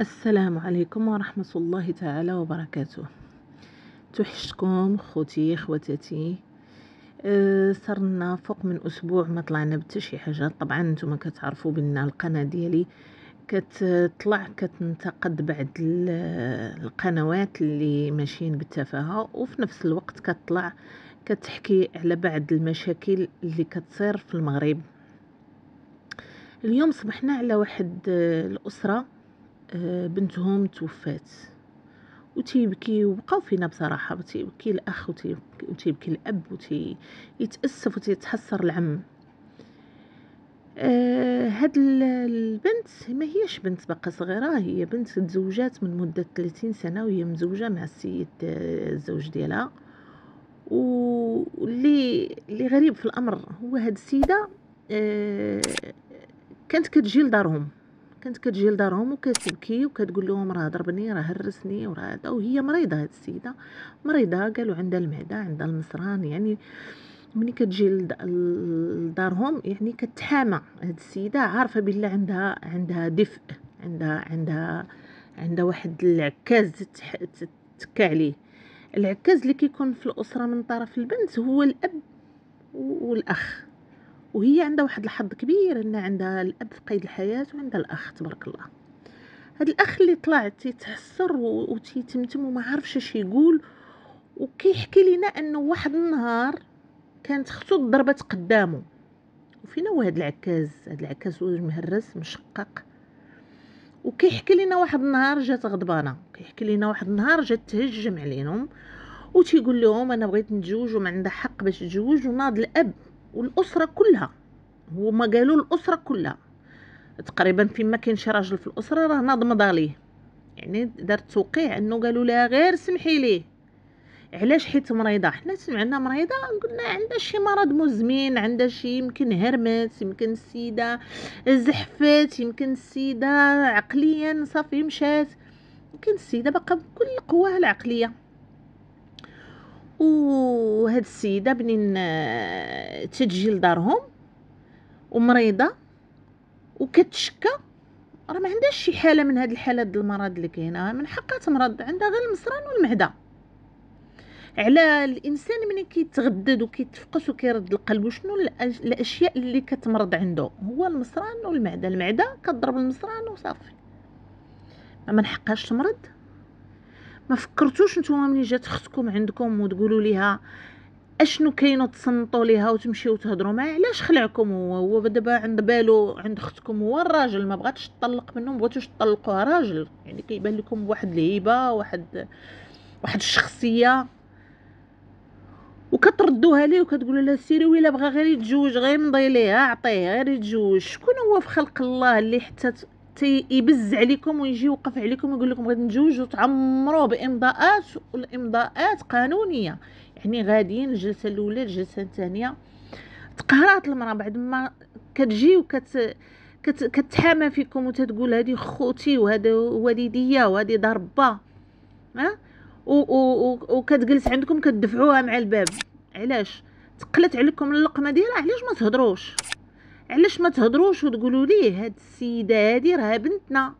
السلام عليكم ورحمة الله تعالى وبركاته توحشتكم خوتي خواتاتي أه، صرنا فوق من اسبوع ما طلعنا بتشي حاجه طبعا نتوما كتعرفوا بان القناه ديالي كتطلع كتنتقد بعض القنوات اللي ماشيين بالتفاهه وفي نفس الوقت كتطلع كتحكي على بعض المشاكل اللي كتصير في المغرب اليوم صبحنا على واحد آه، الاسره آه، بنتهم توفات وتيبكي وبقاو فينا بصراحه تيبكي الاخ وتيبكي الاب وتيتاسف وتيتحسر العم آه هاد البنت ما هيش بنت باقا صغيره هي بنت تزوجات من مده 30 سنه وهي مزوجه مع السيد آه، الزوج ديالها واللي اللي غريب في الامر هو هاد السيده آه كانت كتجي لدارهم كانت كتجي لدارهم وكتبكي وكتقول لهم راه ضربني راه هرسني وراه هذا وهي مريضه هاد السيده مريضه قالوا عندها المعده عندها المصران يعني ملي كتجي لدارهم يعني كتحامى هاد السيده عارفه بالله عندها عندها دفء عندها عندها عندها واحد العكاز تتكى عليه العكاز اللي كيكون في الاسره من طرف البنت هو الاب والاخ وهي عندها واحد الحظ كبير ان عندها الاب في قيد الحياه وعندها الاخ تبارك الله هاد الاخ اللي طلع تيتحسر وتيتمتم وما عارفش اش يقول وكيحكي لنا انه واحد النهار كانت اختو ضربت قدامه وفينا هو هاد العكاز هاد العكاز مهرس مشقق وكيحكي لنا واحد النهار جات غضبانه كيحكي لنا واحد النهار جات تهجم عليهم وتيقول لهم انا بغيت نتزوج وما عندها حق باش تزوج وناض الاب والاسره كلها هما قالوا الاسره كلها تقريبا فين ما كاين شي راجل في الاسره راه نضمض عليه يعني دارت توقيع انه قالوا لها غير سمحي ليه علاش حيت مريضه حنا سمعنا مريضه قلنا عندها شي مرض مزمن عندها شي يمكن هرمت يمكن السيده زحفات يمكن السيده عقليا صافي مشات يمكن السيده باقا بكل قواها العقليه وهاد السيده بنين آه، تجي لدارهم ومريضه وكتشكى راه ما عندهاش شي حاله من هاد الحالات ديال المرض اللي كاينه من حقها تمرض عندها غير المصران والمعده على الانسان ملي كيتغدد وكيتفقس وكيرد القلب وشنو الاشياء اللي كتمرض عنده هو المصران والمعده المعده كضرب المصران وصافي ما من حقهاش تمرض ما فكرتوش نتوما ملي جات اختكم عندكم وتقولوا ليها اشنو كاينه تصنطوا ليها وتمشيو تهضروا معاه علاش خلعكم هو هو دابا عند بالو عند اختكم هو الراجل ما بغاتش تطلق منه ما بغاتوش تطلقوها راجل يعني كيبان لكم واحد الهيبه واحد واحد الشخصيه وكتردوها ليه وكتقولوا لها سيري ويلا بغا غير يتزوج غير مضي ليه اعطيه غير يتزوج شكون هو في خلق الله اللي حتى تيبز عليكم ويجي يوقف عليكم ويقول لكم غادي نتزوجوا تعمروا بامضاءات والامضاءات قانونيه يعني غاديين الجلسه الاولى الجلسه الثانيه تقهرات المراه بعد ما كتجي وكت كت... كتحامى فيكم وتتقول هذه خوتي وهذا والديا وهذه دار با ها و... و... وكتجلس عندكم كتدفعوها مع الباب علاش تقلت عليكم اللقمه ديالها علاش ما تهضروش علاش ما تهضروش وتقولوا ليه هاد السيده هادي راها بنتنا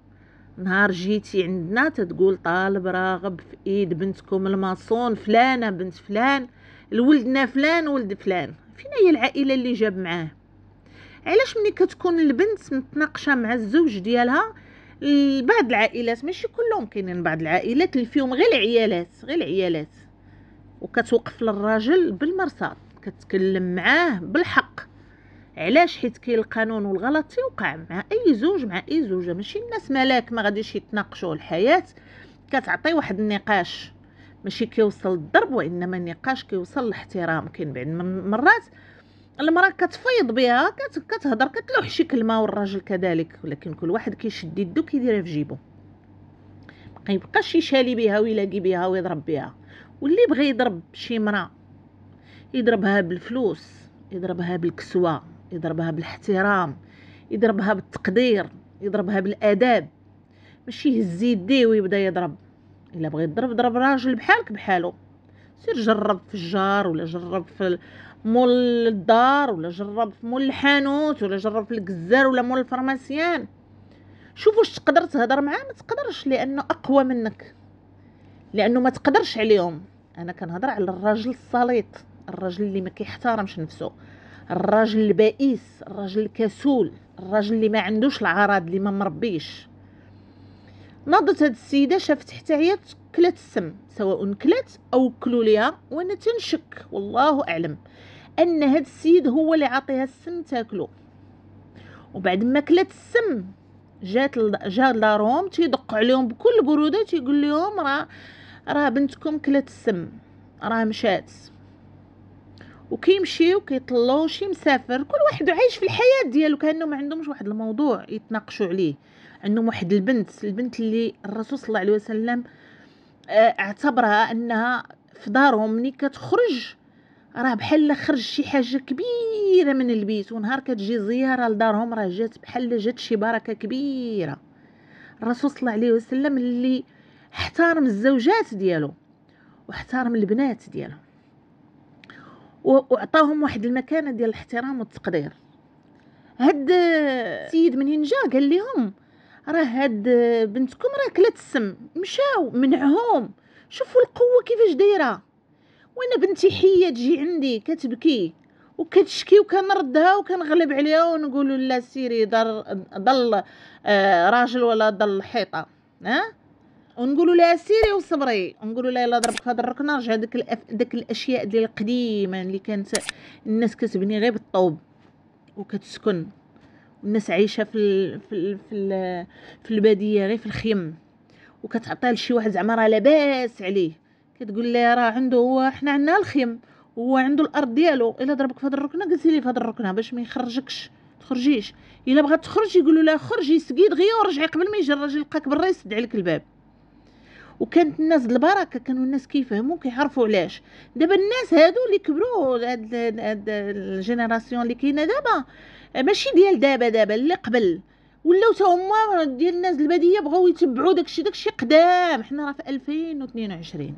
نهار جيتي عندنا تتقول طالب راغب في ايد بنتكم الماسون فلانه بنت فلان لولدنا فلان ولد فلان فين هي العائله اللي جاب معاه علاش ملي كتكون البنت متناقشه مع الزوج ديالها بعض العائلات ماشي كلهم كاينين بعض العائلات اللي فيهم غير العيالات غير العيالات وكتوقف للراجل بالمرصاد كتكلم معاه بالحق علاش حيت كاين القانون والغلط تيوقع مع اي زوج مع اي زوجه ماشي الناس ملاك ما غاديش يتناقشوا الحياه كتعطي واحد النقاش ماشي كيوصل الضرب وانما النقاش كيوصل الاحترام كاين بعد مرات المراه كتفيض بها كتهضر كتلوح شي كلمه والراجل كذلك ولكن كل واحد كيشد يدو كيديرها في جيبو ما يبقاش يشالي بها ويلاقي بها ويضرب بها واللي بغى يضرب شي مرأة يضربها بالفلوس يضربها بالكسوه يضربها بالاحترام يضربها بالتقدير يضربها بالاداب ماشي يهز يديه ويبدا يضرب الا بغى يضرب ضرب راجل بحالك بحالو سير جرب في الجار ولا جرب في مول الدار ولا جرب في مول الحانوت ولا جرب في الجزار ولا مول الفرماسيان شوف واش تقدر تهضر معاه ما تقدرش لانه اقوى منك لانه ما تقدرش عليهم انا كنهضر على الراجل السليط الراجل اللي ما كيحترمش نفسه الراجل البائس الراجل الكسول الراجل اللي ما عندوش العرض اللي ما مربيش ناضت هاد السيده شافت حتى هي كلات السم سواء كلات او كلوا ليها وانا تنشك والله اعلم ان هاد السيد هو اللي عاطيها السم تاكلو وبعد ما كلات السم جات جا لدارهم تيدق عليهم بكل برودة تيقول لهم راه راه بنتكم كلات السم راه مشات وكيمشي وكيطلو شي مسافر كل واحد عايش في الحياه ديالو كانه ما عندهمش واحد الموضوع يتناقشوا عليه عندهم واحد البنت البنت اللي الرسول صلى الله عليه وسلم آه، اعتبرها انها في دارهم ملي كتخرج راه بحال خرج شي حاجه كبيره من البيت ونهار كتجي زياره لدارهم راه جات بحال جات شي بركه كبيره الرسول صلى الله عليه وسلم اللي احترم الزوجات ديالو واحترم البنات ديالو واعطاهم واحد المكانه ديال الاحترام والتقدير هاد السيد منين جا قال لهم راه هاد بنتكم راه كلات السم مشاو منعهم شوفوا القوه كيفاش دايره وانا بنتي حيه تجي عندي كتبكي وكتشكي وكنردها وكنغلب عليها ونقول لا سيري ضل آه، راجل ولا ضل حيطه ها ونقولوا لها سيري وصبري ونقولوا لها يلا ضربك هذا الركنه رجع داك الأف... داك الاشياء ديال القديمه اللي كانت الناس كتبني غير بالطوب وكتسكن الناس عايشه في ال... في ال... في, ال... في الباديه غير في الخيم وكتعطيها لشي واحد زعما راه لاباس عليه كتقول ليه راه عنده هو حنا عندنا الخيم هو عنده الارض ديالو الا ضربك في هاد الركنه قلتي لي في هاد الركنه باش ما يخرجكش تخرجيش الا بغات تخرج يقولوا لها خرجي سقي غير ورجعي قبل ما يجي الراجل يلقاك برا يسد عليك الباب وكانت الناس البركه كانوا الناس كيفهموا كيعرفوا علاش دابا الناس هادو اللي كبروا هاد الجينيراسيون اللي كاينه دابا ماشي ديال دابا دابا اللي قبل ولاو تا هما ديال الناس الباديه بغاو يتبعوا داكشي داكشي قدام حنا راه في 2022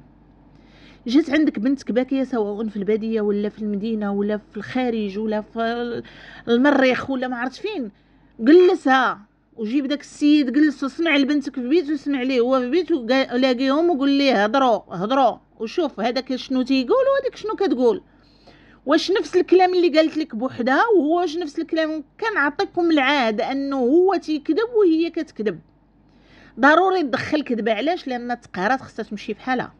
جات عندك بنتك باكيه سواء في الباديه ولا في المدينه ولا في الخارج ولا في المريخ ولا ما عرفت فين جلسها وجيب داك السيد جلس وسمع لبنتك في البيت وسمع ليه هو في بيته لاقيهم وقول ليه هضروا هضروا وشوف هذاك شنو تيقول وهذيك شنو كتقول واش نفس الكلام اللي قالت لك بوحدها وهو واش نفس الكلام كنعطيكم العاد انه هو تيكذب وهي كتكذب ضروري تدخل كذبه علاش لان التقارات خصها تمشي بحالها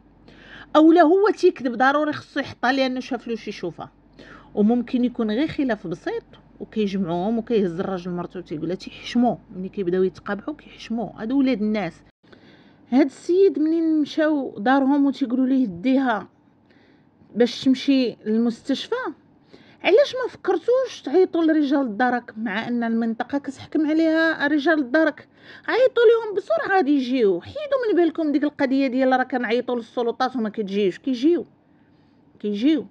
اولا هو تيكذب ضروري خصو يحطها لانه شاف له شي شوفه وممكن يكون غير خلاف بسيط وكيجمعوهم وكيهز الراجل مرته تيقول لها تيحشموه ملي كيبداو يتقابحوا كيحشمو هادو ولاد الناس هاد السيد منين مشاو دارهم وتيقولوا ليه ديها باش تمشي للمستشفى علاش ما فكرتوش تعيطوا لرجال الدرك مع ان المنطقه كتحكم عليها رجال الدرك عيطوا لهم بسرعه غادي يجيو حيدوا من بالكم ديك القضيه ديال راه كنعيطوا للسلطات وما كتجيوش كيجيو كيجيو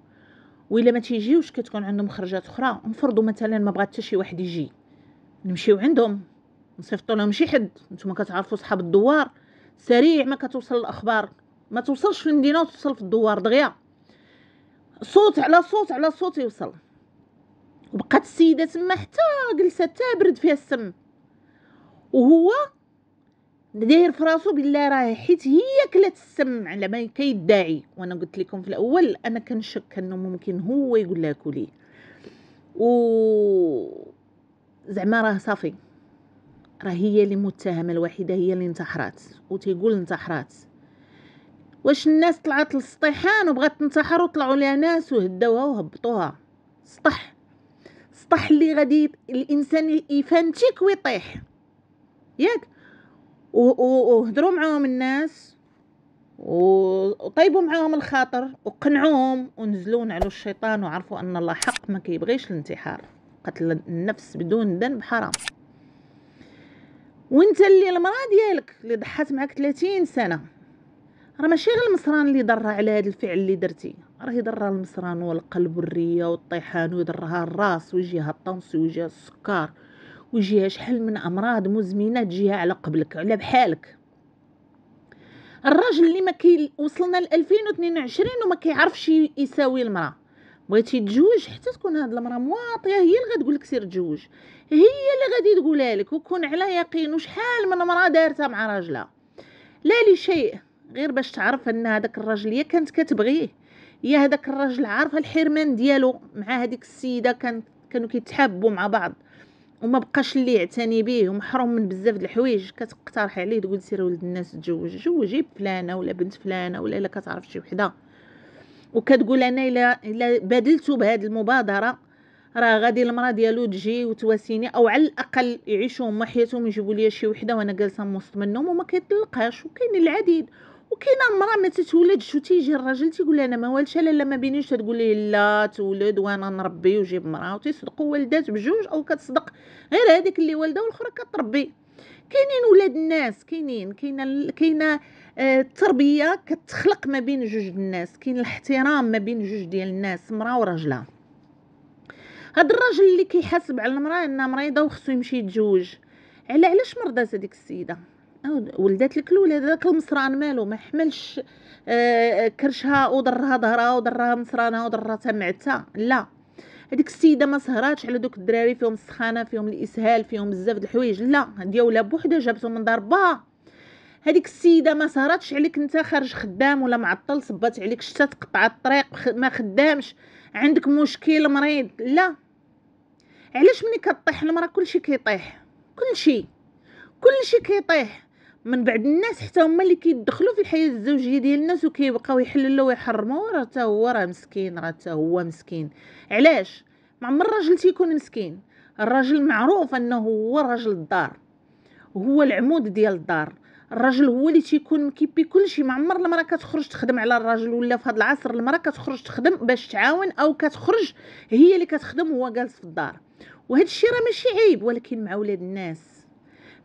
وإلا ما تيجيوش كتكون عندهم خرجات أخرى نفرضوا مثلا ما بغات حتى شي واحد يجي نمشيو عندهم نصيفطوا لهم شي حد نتوما كتعرفوا صحاب الدوار سريع ما كتوصل الأخبار ما توصلش في المدينة وتوصل في الدوار دغيا صوت على صوت على صوت يوصل وبقات السيده تما حتى جلسه تبرد فيها السم وهو داير في راسو بالله راه حيت هي كلات السم على ما كيدعي وانا قلت لكم في الاول انا كنشك انه ممكن هو يقول لها كولي و زعما راه صافي راه هي اللي متهمه الوحيده هي اللي انتحرات وتيقول انتحرات واش الناس طلعت للسطيحان وبغات تنتحر وطلعوا لها ناس وهدوها وهبطوها سطح سطح اللي غادي الانسان يفانتيك ويطيح ياك وهدروا معاهم الناس وطيبوا معاهم الخاطر وقنعوهم ونزلون على الشيطان وعرفوا ان الله حق ما كيبغيش الانتحار قتل النفس بدون ذنب حرام وانت اللي المراه ديالك اللي ضحات معك 30 سنه راه ماشي غير المصران اللي ضر على هذا الفعل اللي درتي راه يضرها المصران والقلب والريه والطيحان ويضرها الراس ويجيها الطنس ويجيها السكر وجيها شحال من امراض مزمنه تجيها على قبلك على بحالك الراجل اللي ما كي وصلنا ل 2022 وما كيعرفش يساوي المراه بغيتي تجوج حتى تكون هاد المراه مواطيه هي اللي غتقول لك سير تجوج هي اللي غادي تقولها لك وكون على يقين وشحال من مراه دارتها مع راجلها لا لشيء غير باش تعرف ان هذاك الراجل هي كانت كتبغيه يا هذاك الراجل عارفه الحرمان ديالو مع هذيك السيده كان كانوا كيتحابوا مع بعض وما بقاش اللي يعتني به ومحروم من بزاف د الحوايج كتقترح عليه تقول سير ولد الناس تزوج جوجي إيه فلانه ولا بنت فلانه ولا الا كتعرف شي وحده وكتقول انا الا الا بدلته بهذه المبادره راه غادي المراه ديالو تجي وتواسيني او على الاقل يعيشوا هما حياتهم يجيبوا لي شي وحده وانا جالسه من منهم وما كيطلقهاش وكاين العديد وكاينه المراه ما تتولدش وتيجي الراجل تيقول انا ما والدش لا ما بينيش تقول لي لا تولد وانا نربي وجيب مراه وتيصدقوا والدات بجوج او كتصدق غير هذيك اللي والده والاخرى كتربي كاينين ولاد الناس كاينين كاينه كاينه آه، التربيه كتخلق ما بين جوج الناس كاين الاحترام ما بين جوج ديال الناس مراه وراجلها هاد الراجل اللي كيحاسب على المراه انها مريضه وخصو يمشي يتزوج على علاش مرضات هذيك السيده ولدات الكلول هذاك المصران مالو ما حملش آه،, آه كرشها وضرها ظهرها وضرها مصرانها وضرها تمعتها لا هذيك السيده ما سهراتش على دوك الدراري فيهم السخانه فيهم الاسهال فيهم بزاف د الحوايج لا دياولها بوحده جابته من دار با هذيك السيده ما سهراتش عليك انت خارج خدام ولا معطل صبات عليك شتا تقطع الطريق ما خدامش عندك مشكل مريض لا علاش ملي كطيح المراه كلشي كيطيح كلشي كلشي كيطيح من بعد الناس حتى هما اللي كيدخلوا في الحياه الزوجيه ديال الناس وكيبقاو يحللوا ويحرموا راه حتى هو راه مسكين راه حتى هو مسكين علاش مع عمر الراجل تيكون مسكين الراجل معروف انه هو راجل الدار هو العمود ديال الدار الراجل هو اللي تيكون مكيبي كلشي مع عمر المراه كتخرج تخدم على الراجل ولا في هذا العصر المراه كتخرج تخدم باش تعاون او كتخرج هي اللي كتخدم وهو جالس في الدار وهذا الشيء راه ماشي عيب ولكن مع ولاد الناس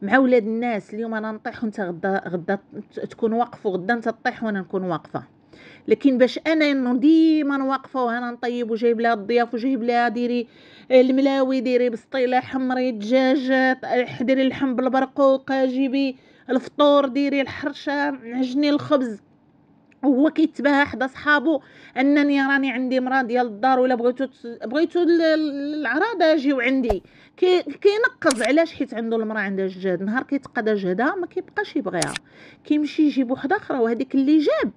مع ولاد الناس اليوم انا نطيح وانت غدا غدا تكون واقف وغدا انت تطيح وانا نكون واقفه لكن باش انا ديما واقفه وانا نطيب وجايب لها الضياف وجايب لها ديري الملاوي ديري بسطيله حمري دجاج حضري اللحم بالبرقوق جيبي الفطور ديري الحرشه عجني الخبز وهو كيتباهى حدا صحابو انني راني عندي مرا ديال الدار ولا بغيتو بغيتو العراضه يجيو عندي كي علاش حيت عنده المرا عندها جهد نهار كيتقدا جهدها ما كيبقاش يبغيها كيمشي يجيب وحده اخرى وهذيك اللي جاب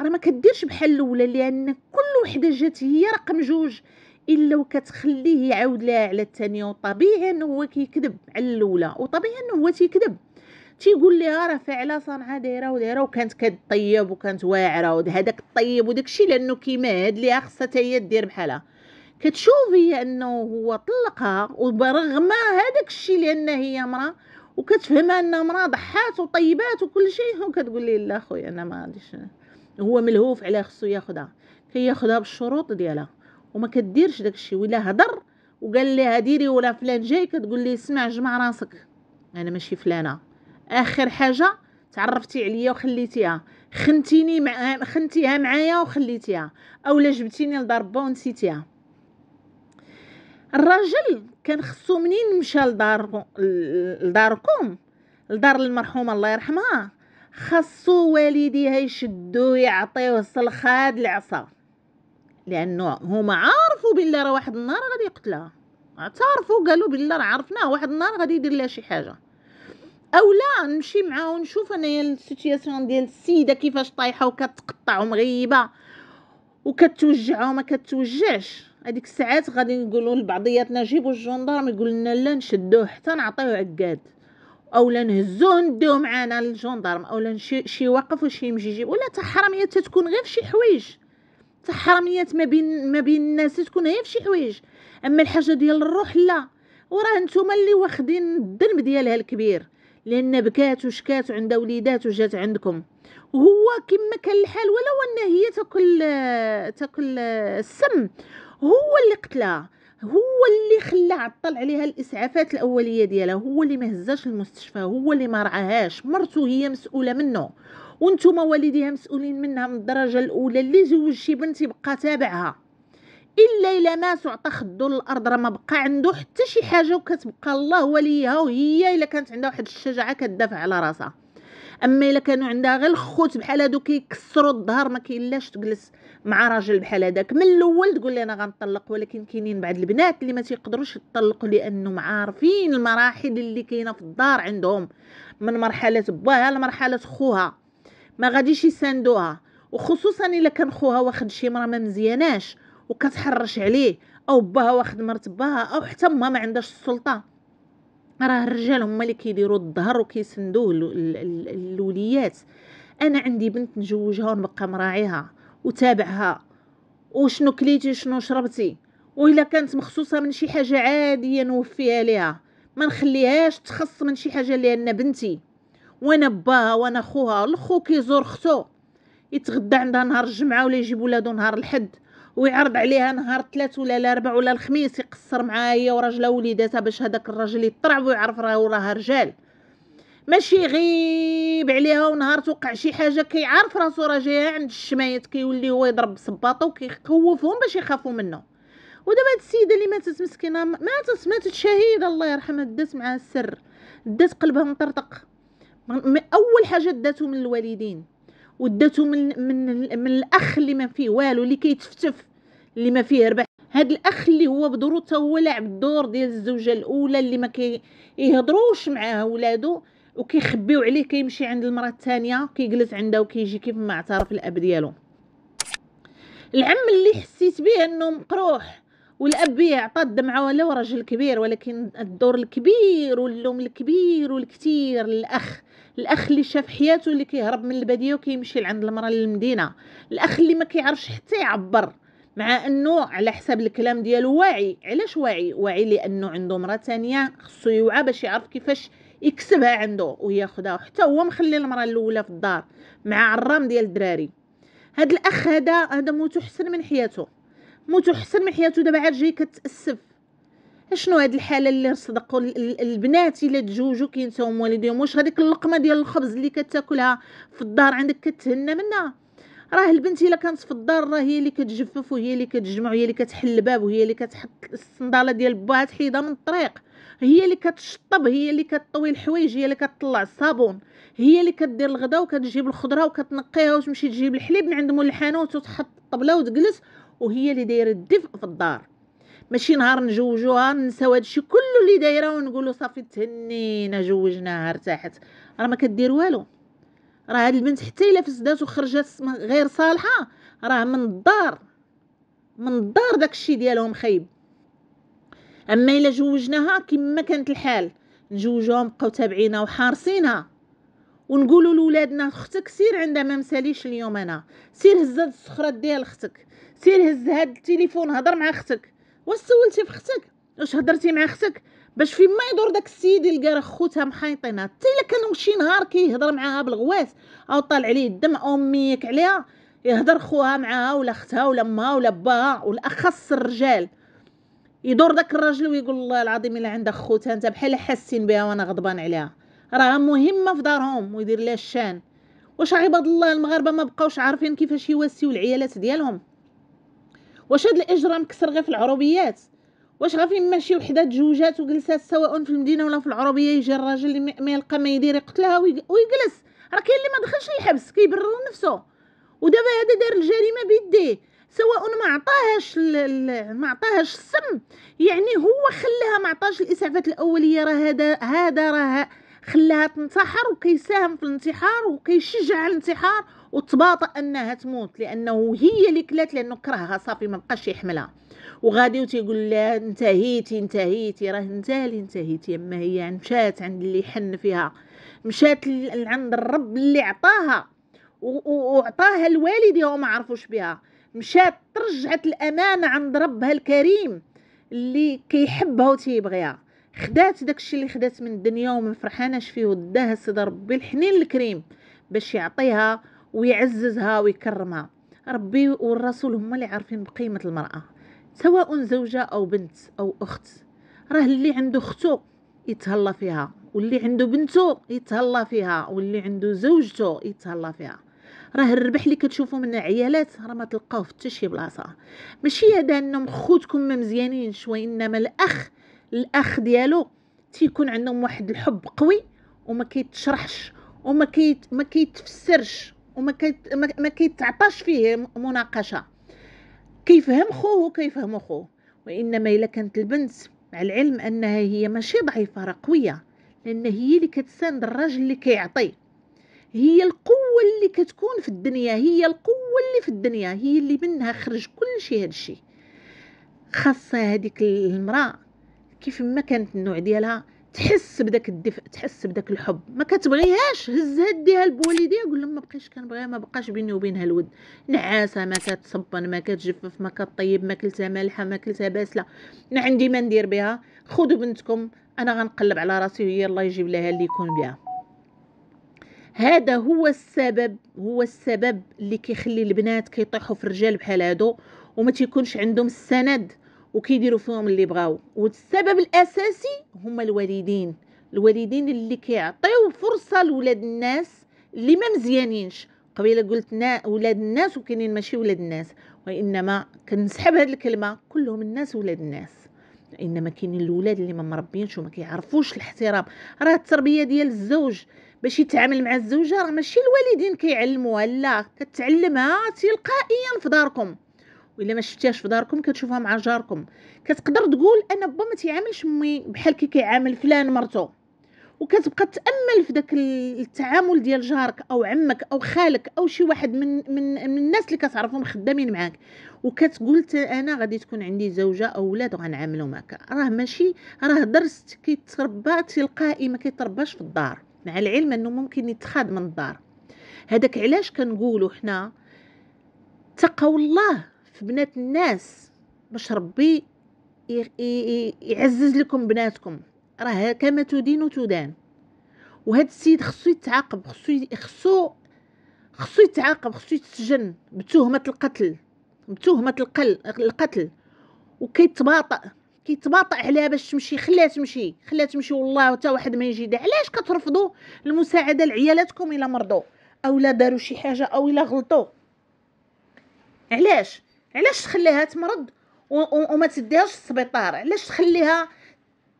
راه ما كديرش بحال الاولى لان كل وحده جات هي رقم جوج الا وكتخليه يعاود لها على الثانيه وطبيعي انه هو كيكذب على الاولى وطبيعي انه هو تيكذب تيقول لها راه فعلا صنعه دايره ودايره وكانت كطيب وكانت واعره وهذاك الطيب وداكشي لانه كيما هاد ليها خصها حتى هي دير بحالها كتشوف هي انه هو طلقها وبرغم هذاك الشيء لان هي امراه وكتفهمها ان امراه ضحات وطيبات وكل شيء وكتقول لي لا خويا انا ما غاديش هو ملهوف عليه خصو ياخذها كياخذها بالشروط ديالها وما كديرش داك الشيء ولا هضر وقال لها ديري ولا فلان جاي كتقول لي اسمع جمع راسك انا ماشي فلانه اخر حاجه تعرفتي عليا وخليتيها خنتيني مع خنتيها معايا وخليتيها اولا جبتيني لدار با ونسيتيها الراجل كان خصو منين مشى لدار لداركم لدار المرحومه الله يرحمها خصو والديها يشدو يعطيوه سلخاد العصا لانه هما عارفوا بالله راه واحد النهار غادي يقتلها اعترفوا قالوا بالله راه عرفناه واحد النهار غادي يدير لها شي حاجه او لا نمشي معاه ونشوف انايا السيتياسيون ديال السيده كيفاش طايحه وكتقطع ومغيبه وكتوجع وما كتوجعش هذيك الساعات غادي نقولوا لبعضياتنا جيبوا الجندرم يقول لنا لا نشدوه حتى نعطيوه عقاد اولا نهزوه نديو معانا للجندرم اولا شي, شي وقف وشي يمشي يجيب ولا تحرميات تتكون غير في شي حوايج تحرميات ما بين ما بين الناس تكون غير في شي حوايج اما الحاجه ديال الروح لا وراه نتوما اللي واخدين الذنب ديالها الكبير لان بكات وشكات وعندها وليدات وجات عندكم وهو كما كان الحال ولو ان هي تاكل تاكل السم هو اللي قتلها هو اللي خلى عطل عليها الاسعافات الاوليه ديالها هو اللي ما المستشفى هو اللي ما رعاهاش مرته هي مسؤوله منه وانتم والديها مسؤولين منها من الدرجه الاولى اللي زوج شي بنت يبقى تابعها الا الا ما سعطى خدو الارض راه ما بقى عنده حتى شي حاجه وكتبقى الله وليها وهي الا كانت عندها واحد الشجاعه كتدافع على راسها اما الا كانوا عندها غير الخوت بحال هادو كيكسروا الظهر ما كاينلاش تجلس مع راجل بحال هذاك من الاول تقول لي انا غنطلق ولكن كاينين بعض البنات اللي ما تيقدروش يطلقوا لانهم عارفين المراحل اللي كاينه في الدار عندهم من مرحله باها لمرحله خوها ما غاديش يساندوها وخصوصا الا كان خوها واخد شي مره ما مزياناش وكتحرش عليه او باها واخد مرت باها او حتى ما ما عندهاش السلطه راه الرجال هما اللي كيديروا الظهر وكيسندوه الوليات انا عندي بنت نجوجها ونبقى مراعيها وتابعها وشنو كليتي شنو شربتي وإلا كانت مخصوصه من شي حاجه عاديه نوفيها ليها ما نخليهاش تخص من شي حاجه لان بنتي وانا باها وانا خوها الخو كيزور ختو يتغدى عندها نهار الجمعه ولا يجيب ولادو نهار الحد ويعرض عليها نهار الثلاث ولا الاربع ولا الخميس يقصر معاها هي وراجلها وليداتها باش هذاك الراجل يترعب ويعرف راه وراها رجال ماشي غيب عليها ونهار توقع شي حاجه كيعرف راسو راه جايه عند الشمايات كيولي هو يضرب بصباطه وكيخوفهم باش يخافوا منه ودابا هاد السيده اللي ماتت مسكينه ماتت ماتت شهيده الله يرحمها دات معاها السر دات قلبها مطرطق اول حاجه داتو من الوالدين وداتو من من من الاخ اللي ما فيه والو اللي كيتفتف اللي ما فيه ربح هاد الاخ اللي هو بضروره هو لعب الدور ديال الزوجه الاولى اللي ما كيهضروش معاه ولادو وكيخبيو عليه كيمشي عند المراه الثانيه كيجلس عندها وكيجي كيف ما اعترف الاب ديالو العم اللي حسيت به انه مقروح والاب عطى الدمعه ولو رجل كبير ولكن الدور الكبير واللوم الكبير والكثير للاخ الاخ اللي شاف حياته اللي كيهرب من الباديه وكيمشي لعند المراه للمدينه الاخ اللي ما كيعرفش حتى يعبر مع انه على حساب الكلام ديالو واعي علاش واعي واعي لانه عنده مرة ثانيه خصو يوعى باش يعرف كيفاش يكسبها عنده وياخدها حتى هو مخلي المراه الاولى في الدار مع عرام ديال الدراري هاد الاخ هذا هذا موتو حسن من حياته موتو حسن من حياته دابا عاد جاي كتاسف شنو هاد الحاله اللي صدقوا البنات الا تزوجوا كينساو والديهم واش هذيك اللقمه ديال الخبز اللي كتاكلها في الدار عندك كتهنى منها راه البنت الا كانت في الدار راه هي اللي كتجفف وهي اللي كتجمع وهي اللي كتحل الباب وهي اللي كتحط الصنداله ديال باها تحيدها من الطريق هي اللي كتشطب هي اللي كطوي الحوايج هي اللي كطلع الصابون هي اللي كدير الغدا وكتجيب الخضره وكتنقيها وتمشي تجيب الحليب من عند مول الحانوت وتحط الطبله وتجلس وهي اللي دايره الدفء في الدار ماشي نهار نجوجوها نساو هادشي كله اللي دايره ونقولوا صافي تهنينا جوجناها ارتاحت راه ما كدير والو راه هاد البنت حتى الا فسدات وخرجت غير صالحه راه من الدار من الدار داكشي ديالهم خايب اما الا جوجناها كما كانت الحال نجوجوها بقاو تابعينا وحارسينها ونقولوا لولادنا اختك سير عندها ما مساليش اليوم انا سير هز هاد السخره ديال اختك سير هز هاد التليفون هضر مع اختك واش سولتي في اختك واش هضرتي مع اختك باش فين ما يدور داك السيد يلقى راه خوتها محيطينها حتى الا كان شي نهار كيهضر معاها بالغواس او طال عليه الدم اميك عليها يهضر خوها معاها ولا اختها ولا امها ولا باها والاخص الرجال يدور داك الراجل ويقول الله العظيم الا عندها خوتها انت بحال حاسين بها وانا غضبان عليها راه مهمه في دارهم ويدير لها الشان واش عباد الله المغاربه ما بقاوش عارفين كيفاش يواسيو العيالات ديالهم واش هاد الاجرام كسر غير في العروبيات واش غافي ماشي وحده تجوجات وجلسات سواء في المدينه ولا في العربيه يجي الراجل اللي ما يلقى ما يدير يقتلها ويجلس راه كاين اللي ما دخلش الحبس كيبرر نفسه ودابا هذا دار الجريمه بيديه سواء ما عطاهاش ما عطاهاش السم يعني هو خلاها ما عطاش الاسعافات الاوليه راه هذا هذا راه خلاها تنتحر وكيساهم في الانتحار وكيشجع على الانتحار وتباطأ انها تموت لانه هي اللي كلات لانه كرهها صافي ما بقاش يحملها وغادي وتيقول لها انتهيتي انتهيتي راه نتالي انتهيتي اما هي مشات عند اللي حن فيها مشات عند الرب اللي عطاها وعطاها لوالدها وما عرفوش بها مشات ترجعت الامانه عند ربها الكريم اللي كيحبها وتيبغيها خدات داكشي اللي خدات من الدنيا وما فرحاناش فيه وداها السيد ربي الحنين الكريم باش يعطيها ويعززها ويكرمها ربي والرسول هما اللي عارفين بقيمه المراه سواء زوجة أو بنت أو أخت راه اللي عنده أختو يتهلا فيها واللي عنده بنتو يتهلا فيها واللي عنده زوجته يتهلا فيها راه الربح اللي كتشوفوا من عيالات راه ما تلقاوه في حتى شي بلاصه ماشي هذا انهم خوتكم ما مزيانين شوي انما الاخ الاخ ديالو تيكون عندهم واحد الحب قوي وما كيتشرحش وما كيت ما كيتفسرش وما كيت ما كيتعطاش فيه مناقشه كيفهم خوه كيفهم خوه وإنما إلا كانت البنت مع العلم أنها هي ماشي ضعيفة راه قوية لأن هي اللي كتساند الراجل اللي كيعطي هي القوة اللي كتكون في الدنيا هي القوة اللي في الدنيا هي اللي منها خرج كل شيء هذا الشيء خاصة هذيك المرأة كيف ما كانت النوع ديالها تحس بداك الدفء تحس بداك الحب ما كتبغيهاش هزها ديها لبوالديها قول لهم ما بقيتش كنبغيها ما بقاش بيني وبينها الود نعاسه ما كتصبن ما كتجفف ما كطيب ما كلتها مالحه ما كلتها باسله انا عندي ما ندير بها خذوا بنتكم انا غنقلب على راسي وهي الله يجيب لها اللي يكون بها هذا هو السبب هو السبب اللي كيخلي البنات كيطيحوا في الرجال بحال هادو وما تيكونش عندهم السند وكيديروا فيهم اللي بغاو والسبب الاساسي هما الوالدين الوالدين اللي كيعطيو فرصه لولاد الناس اللي ما مزيانينش قبيله قلت نا ولاد الناس وكاينين ماشي ولاد الناس وانما كنسحب هذه الكلمه كلهم الناس ولاد الناس انما كاينين الولاد اللي ما مربينش وما كيعرفوش الاحترام راه التربيه ديال الزوج باش يتعامل مع الزوجه راه ماشي الوالدين كيعلموها لا كتعلمها تلقائيا في داركم وإلا ما شفتيهاش في داركم كتشوفها مع جاركم كتقدر تقول أنا با ما تيعاملش مي بحال كي كيعامل فلان مرتو وكتبقى تامل في داك التعامل ديال جارك او عمك او خالك او شي واحد من من من الناس اللي كتعرفهم خدامين معاك وكتقول انا غادي تكون عندي زوجه او ولاد وغنعاملهم هكا راه ماشي راه درس كيتربى تلقائي ما كيترباش في الدار مع العلم انه ممكن يتخاد من الدار هذاك علاش كنقولوا حنا تقوا الله في بنات الناس باش ربي يعزز لكم بناتكم راه كما تدين تدان وهذا السيد خصو يتعاقب خصو خصو خصو يتعاقب خصو يتسجن بتهمه القتل بتهمه القل القتل وكيتباطأ كيتباطأ عليها باش تمشي خليها تمشي خليها تمشي والله حتى واحد ما يجي علاش كترفضوا المساعده لعيالاتكم الا مرضوا او لا داروا شي حاجه او الا غلطوا علاش علاش تخليها تمرض وما تديهاش للسبيطار علاش تخليها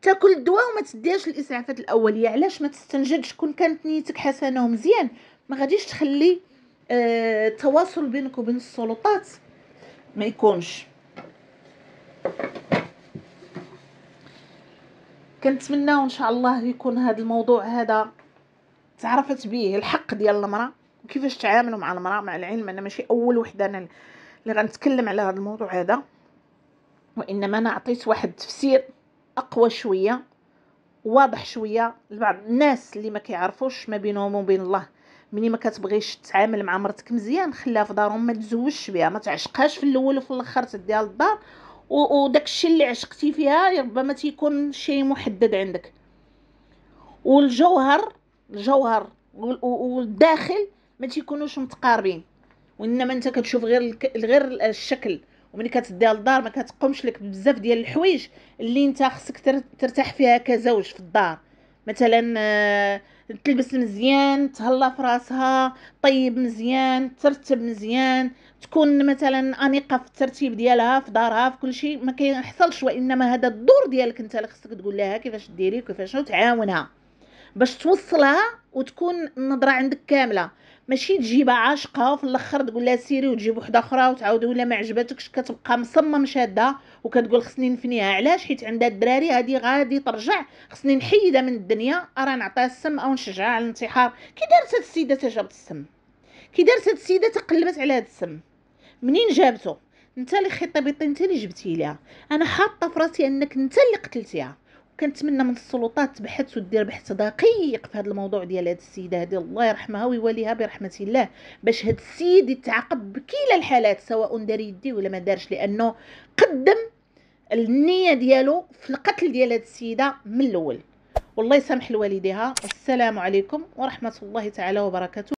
تاكل الدواء وما تديهاش الاسعافات الاوليه علاش ما تستنجدش كون كانت نيتك حسنه ومزيان ما غاديش تخلي آه التواصل بينك وبين السلطات ما يكونش كنتمناو ان شاء الله يكون هذا الموضوع هذا تعرفت به الحق ديال المراه وكيفاش تعاملوا مع المراه مع العلم انا ماشي اول وحده انا اللي غنتكلم على هذا الموضوع هذا وانما انا عطيت واحد التفسير اقوى شويه واضح شويه لبعض الناس اللي ما كيعرفوش ما بينهم وبين الله ملي ما كتبغيش تتعامل مع مرتك مزيان خليها في دارهم ما تزوجش بها ما تعشقهاش في الاول وفي الاخر تديها للدار وداك الشيء اللي عشقتي فيها ربما تيكون شيء محدد عندك والجوهر الجوهر والداخل ما تيكونوش متقاربين وانما انت كتشوف غير غير الشكل وملي كتديها للدار ما كتقومش لك بزاف ديال الحوايج اللي انت خصك ترتاح فيها كزوج في الدار مثلا آه، تلبس مزيان تهلا في راسها طيب مزيان ترتب مزيان تكون مثلا انيقه في الترتيب ديالها في دارها في كل شيء ما كيحصلش وانما هذا الدور ديالك انت اللي خصك تقول لها كيفاش ديري كيفاش تعاونها باش توصلها وتكون النظره عندك كامله ماشي تجيبها عاشقه وفي الاخر تقول لها سيري وتجيب وحده اخرى وتعاود ولا ما عجبتكش كتبقى مصمم شاده وكتقول خصني نفنيها علاش حيت عندها الدراري هادي غادي ترجع خصني نحيدها من الدنيا راه نعطيها السم او نشجعها على الانتحار كي دارت هاد السيده تجابت السم كي دارت هاد السيده تقلبت على هاد السم منين جابته انت اللي خطبتي انت اللي جبتي ليها انا حاطه في راسي انك انت اللي قتلتيها كنتمنى من السلطات تبحث ودير بحث دقيق في هذا الموضوع ديال هذه السيده هذه الله يرحمها ويواليها برحمه الله باش هذا السيد يتعاقب بكلا الحالات سواء دار يدي ولا ما دارش لانه قدم النيه ديالو في القتل ديال هذه السيده من الاول والله يسامح لوالديها والسلام عليكم ورحمه الله تعالى وبركاته